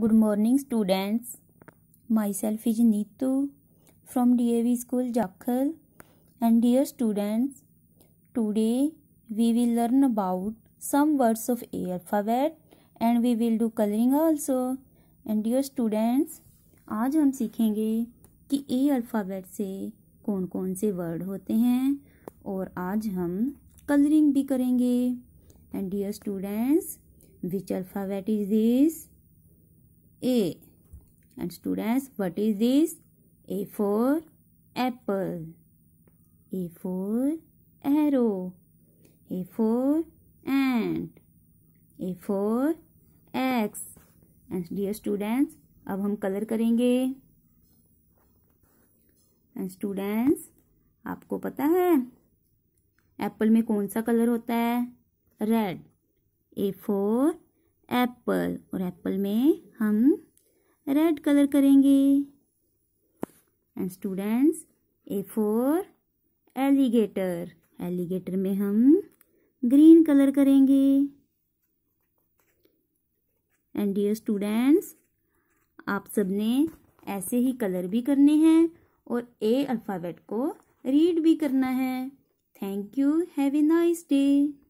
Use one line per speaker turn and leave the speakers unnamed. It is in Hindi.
Good morning students myself is Neetu from D A V school Jakhal and dear students today we will learn about some words of a alphabet and we will do colouring also and dear students आज हम सीखेंगे कि ए अल्फावेट से कौन कौन से वर्ड होते हैं और आज हम कलरिंग भी करेंगे and dear students which alphabet is this A. And students, what is this? A for apple. A for arrow. A for ant. A for X. And dear students, अब हम कलर करेंगे एंड स्टूडेंट्स आपको पता है एप्पल में कौन सा कलर होता है रेड ए फोर एप्पल और एप्पल में हम रेड कलर करेंगे and students A for alligator alligator में हम ग्रीन कलर करेंगे एंड डियर स्टूडेंट्स आप सबने ऐसे ही कलर भी करने हैं और ए अल्फ़ाबेट को रीड भी करना है thank you have a nice day